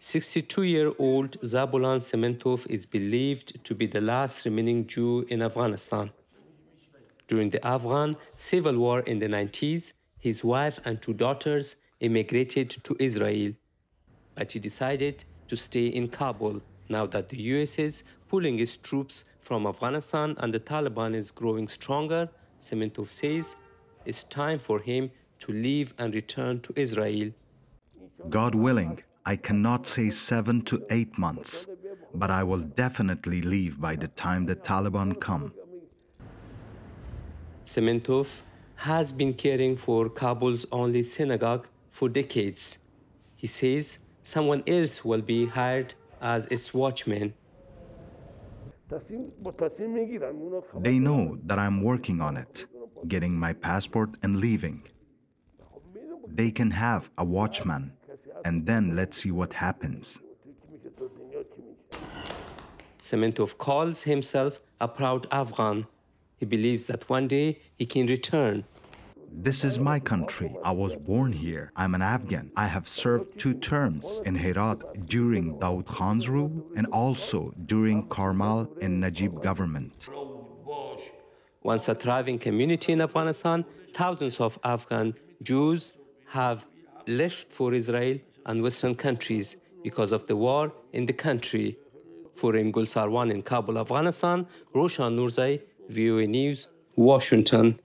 62-year-old Zabulan Sementov is believed to be the last remaining Jew in Afghanistan. During the Afghan civil war in the 90s, his wife and two daughters immigrated to Israel, but he decided to stay in Kabul now that the US is pulling its troops from Afghanistan and the Taliban is growing stronger, Sementov says it's time for him to leave and return to Israel. God willing, I cannot say seven to eight months, but I will definitely leave by the time the Taliban come. Sementov has been caring for Kabul's only synagogue for decades. He says someone else will be hired as its watchman. They know that I'm working on it, getting my passport and leaving. They can have a watchman and then let's see what happens. Sementov calls himself a proud Afghan. He believes that one day he can return. This is my country. I was born here. I'm an Afghan. I have served two terms in Herat during Daoud Khan's rule and also during Karmal and Najib government. Once a thriving community in Afghanistan, thousands of Afghan Jews have left for Israel and Western countries because of the war in the country. Furim Sarwan in Kabul, Afghanistan, Roshan Nurzai, VOA News, Washington.